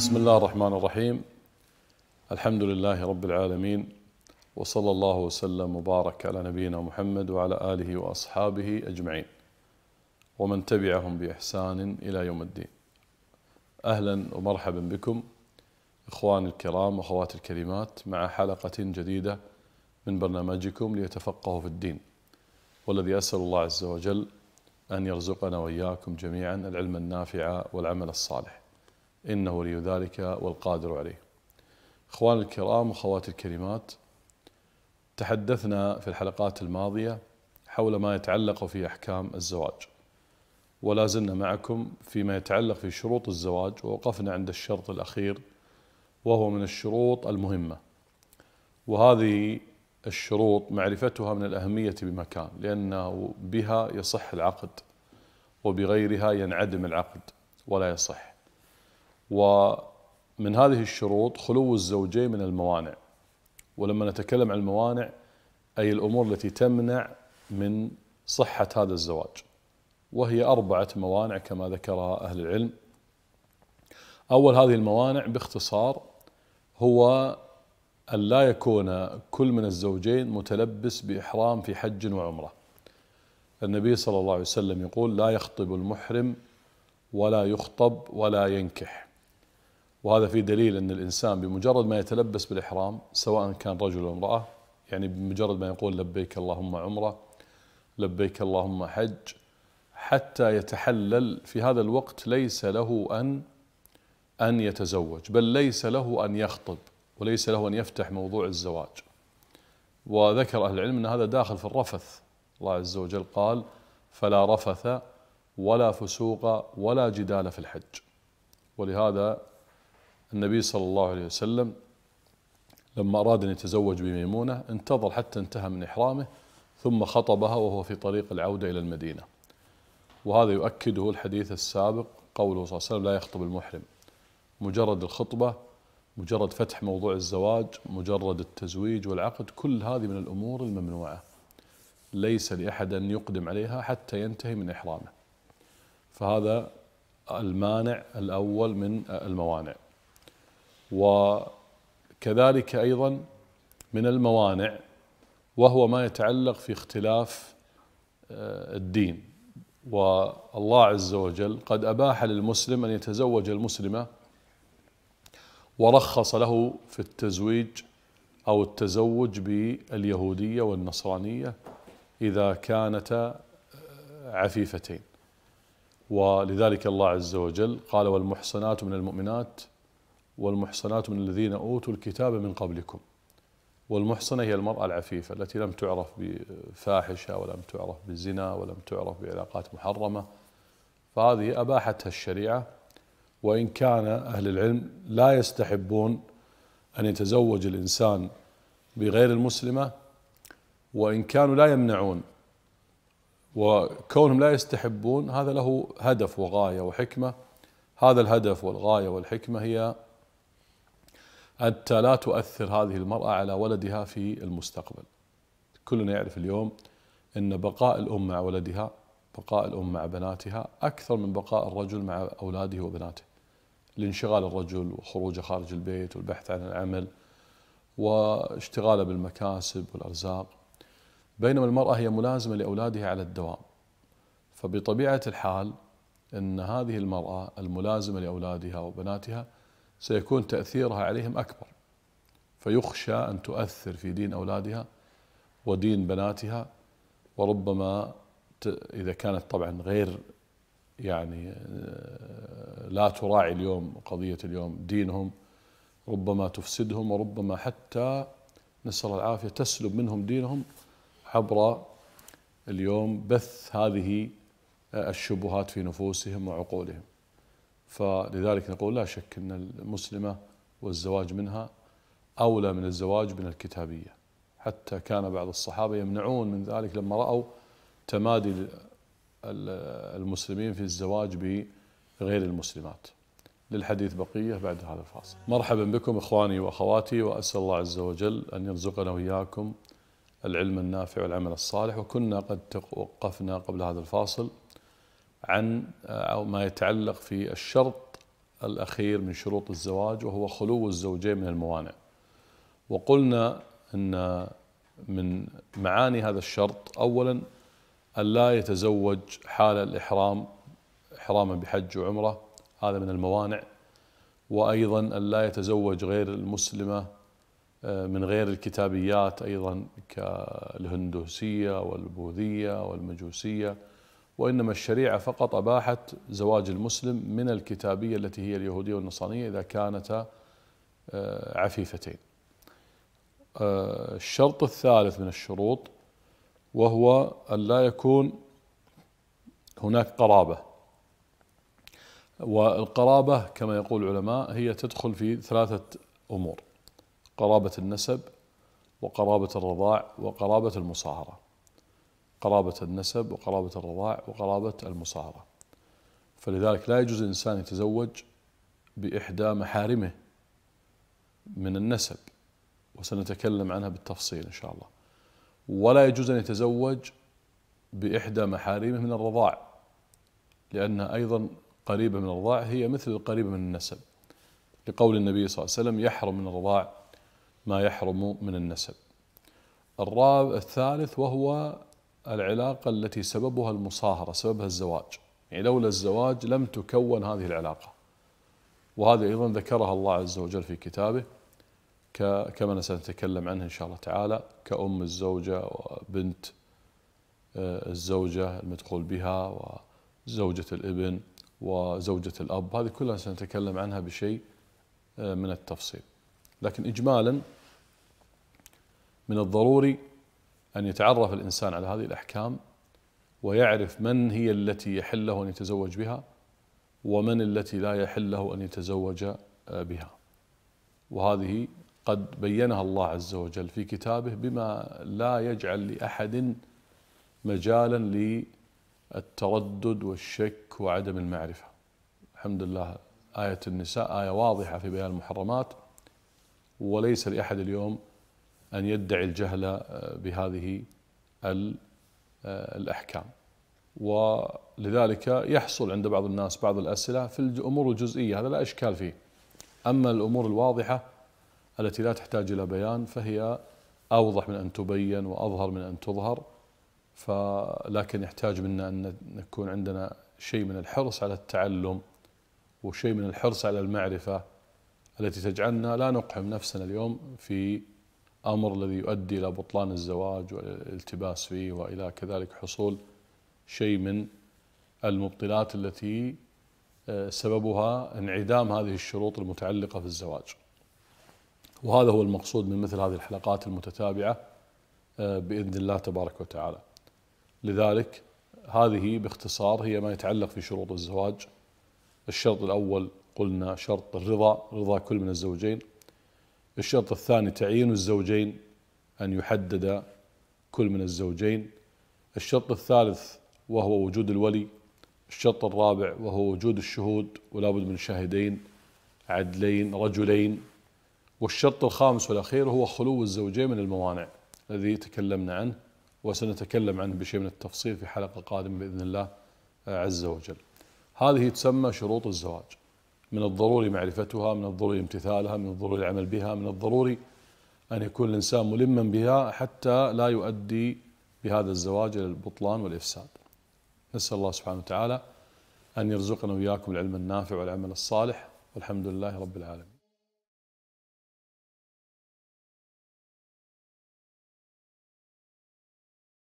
بسم الله الرحمن الرحيم الحمد لله رب العالمين وصلى الله وسلم وبارك على نبينا محمد وعلى اله واصحابه اجمعين ومن تبعهم باحسان الى يوم الدين اهلا ومرحبا بكم اخواني الكرام واخواتي الكريمات مع حلقه جديده من برنامجكم ليتفقهوا في الدين والذي اسال الله عز وجل ان يرزقنا واياكم جميعا العلم النافع والعمل الصالح إنه ولي ذلك والقادر عليه إخوان الكرام وخوات الكريمات تحدثنا في الحلقات الماضية حول ما يتعلق في أحكام الزواج ولا زلنا معكم فيما يتعلق في شروط الزواج ووقفنا عند الشرط الأخير وهو من الشروط المهمة وهذه الشروط معرفتها من الأهمية بمكان لأنه بها يصح العقد وبغيرها ينعدم العقد ولا يصح ومن هذه الشروط خلو الزوجين من الموانع ولما نتكلم عن الموانع أي الأمور التي تمنع من صحة هذا الزواج وهي أربعة موانع كما ذكرها أهل العلم أول هذه الموانع باختصار هو أن لا يكون كل من الزوجين متلبس بإحرام في حج وعمرة النبي صلى الله عليه وسلم يقول لا يخطب المحرم ولا يخطب ولا ينكح وهذا في دليل أن الإنسان بمجرد ما يتلبس بالإحرام سواء كان رجل أو امرأة يعني بمجرد ما يقول لبيك اللهم عمرة لبيك اللهم حج حتى يتحلل في هذا الوقت ليس له أن أن يتزوج بل ليس له أن يخطب وليس له أن يفتح موضوع الزواج وذكر أهل العلم أن هذا داخل في الرفث الله عز وجل قال فلا رفث ولا فسوق ولا جدال في الحج ولهذا النبي صلى الله عليه وسلم لما أراد أن يتزوج بميمونة انتظر حتى انتهى من إحرامه ثم خطبها وهو في طريق العودة إلى المدينة وهذا يؤكده الحديث السابق قوله صلى الله عليه وسلم لا يخطب المحرم مجرد الخطبة مجرد فتح موضوع الزواج مجرد التزويج والعقد كل هذه من الأمور الممنوعة ليس لأحد أن يقدم عليها حتى ينتهي من إحرامه فهذا المانع الأول من الموانع وكذلك ايضا من الموانع وهو ما يتعلق في اختلاف آه، الدين والله عز وجل قد اباح للمسلم ان يتزوج المسلمه ورخص له في التزويج او التزوج باليهوديه والنصرانيه اذا كانتا آه، عفيفتين ولذلك الله عز وجل قال والمحصنات من المؤمنات والمحصنات من الذين أوتوا الكتاب من قبلكم والمحصنة هي المرأة العفيفة التي لم تعرف بفاحشة ولم تعرف بالزنا ولم تعرف بعلاقات محرمة فهذه أباحتها الشريعة وإن كان أهل العلم لا يستحبون أن يتزوج الإنسان بغير المسلمة وإن كانوا لا يمنعون وكونهم لا يستحبون هذا له هدف وغاية وحكمة هذا الهدف والغاية والحكمة هي حتى لا تؤثر هذه المرأة على ولدها في المستقبل كلنا يعرف اليوم أن بقاء الأم مع ولدها بقاء الأم مع بناتها أكثر من بقاء الرجل مع أولاده وبناته لانشغال الرجل وخروجه خارج البيت والبحث عن العمل واشتغاله بالمكاسب والأرزاق بينما المرأة هي ملازمة لأولادها على الدوام فبطبيعة الحال أن هذه المرأة الملازمة لأولادها وبناتها سيكون تأثيرها عليهم أكبر فيخشى أن تؤثر في دين أولادها ودين بناتها وربما إذا كانت طبعا غير يعني آه، لا تراعي اليوم قضية اليوم دينهم ربما تفسدهم وربما حتى نسأل العافية تسلب منهم دينهم عبر اليوم بث هذه آه، الشبهات في نفوسهم وعقولهم فلذلك نقول لا شك أن المسلمة والزواج منها أولى من الزواج من الكتابية حتى كان بعض الصحابة يمنعون من ذلك لما رأوا تمادي المسلمين في الزواج بغير المسلمات للحديث بقية بعد هذا الفاصل مرحبا بكم إخواني وأخواتي وأسأل الله عز وجل أن يرزقنا وإياكم العلم النافع والعمل الصالح وكنا قد توقفنا قبل هذا الفاصل عن آه، أو ما يتعلق في الشرط الأخير من شروط الزواج وهو خلو الزوجين من الموانع وقلنا أن من معاني هذا الشرط أولا ان لا يتزوج حال الإحرام إحراما بحج وعمرة هذا من الموانع وأيضا ان لا يتزوج غير المسلمة آه، من غير الكتابيات أيضا كالهندوسية والبوذية والمجوسية وإنما الشريعة فقط أباحت زواج المسلم من الكتابية التي هي اليهودية والنصرانية إذا كانتا آه، عفيفتين آه، الشرط الثالث من الشروط وهو أن لا يكون هناك قرابة والقرابة كما يقول العلماء هي تدخل في ثلاثة أمور قرابة النسب وقرابة الرضاع وقرابة المصاهرة قرابة النسب وقرابة الرضاع وقرابة المصاهرة فلذلك لا يجوز الإنسان يتزوج بإحدى محارمه من النسب وسنتكلم عنها بالتفصيل إن شاء الله ولا يجوز أن يتزوج بإحدى محارمه من الرضاع لأنها أيضا قريبة من الرضاع هي مثل القريبة من النسب لقول النبي صلى الله عليه وسلم يحرم من الرضاع ما يحرم من النسب الرابع الثالث وهو العلاقة التي سببها المصاهرة سببها الزواج يعني لولا الزواج لم تكون هذه العلاقة وهذا أيضا ذكرها الله عز وجل في كتابه كما سنتكلم عنه إن شاء الله تعالى كأم الزوجة وبنت آه، الزوجة المدخول بها وزوجة الابن وزوجة الأب هذه كلها سنتكلم عنها بشيء آه، من التفصيل لكن إجمالا من الضروري أن يتعرف الإنسان على هذه الأحكام ويعرف من هي التي يحل له أن يتزوج بها ومن التي لا يحل له أن يتزوج آه، بها وهذه قد بينها الله عز وجل في كتابه بما لا يجعل لأحد مجالا للتردد والشك وعدم المعرفة الحمد لله آية النساء آية واضحة في بيان المحرمات وليس لأحد اليوم أن يدعي الجهل آه، بهذه آه، الأحكام ولذلك يحصل عند بعض الناس بعض الأسئلة في الأمور الجزئية هذا لا إشكال فيه أما الأمور الواضحة التي لا تحتاج إلى بيان فهي أوضح من أن تبين وأظهر من أن تظهر فلكن يحتاج منا أن نكون عندنا شيء من الحرص على التعلم وشيء من الحرص على المعرفة التي تجعلنا لا نقحم نفسنا اليوم في أمر الذي يؤدي إلى بطلان الزواج والالتباس فيه وإلى كذلك حصول شيء من المبطلات التي آه، سببها انعدام هذه الشروط المتعلقة في الزواج وهذا هو المقصود من مثل هذه الحلقات المتتابعة آه، بإذن الله تبارك وتعالى لذلك هذه باختصار هي ما يتعلق في شروط الزواج الشرط الأول قلنا شرط الرضا رضا كل من الزوجين الشرط الثاني تعيين الزوجين أن يحدد كل من الزوجين الشرط الثالث وهو وجود الولي الشرط الرابع وهو وجود الشهود ولا بد من شاهدين عدلين رجلين والشرط الخامس والأخير هو خلو الزوجين من الموانع الذي تكلمنا عنه وسنتكلم عنه بشيء من التفصيل في حلقة قادمة بإذن الله آه، عز وجل هذه تسمى شروط الزواج من الضروري معرفتها من الضروري امتثالها من الضروري العمل بها من الضروري أن يكون الإنسان ملما بها حتى لا يؤدي بهذا الزواج إلى البطلان والإفساد نسأل الله سبحانه وتعالى أن يرزقنا وإياكم العلم النافع والعمل الصالح والحمد لله رب العالمين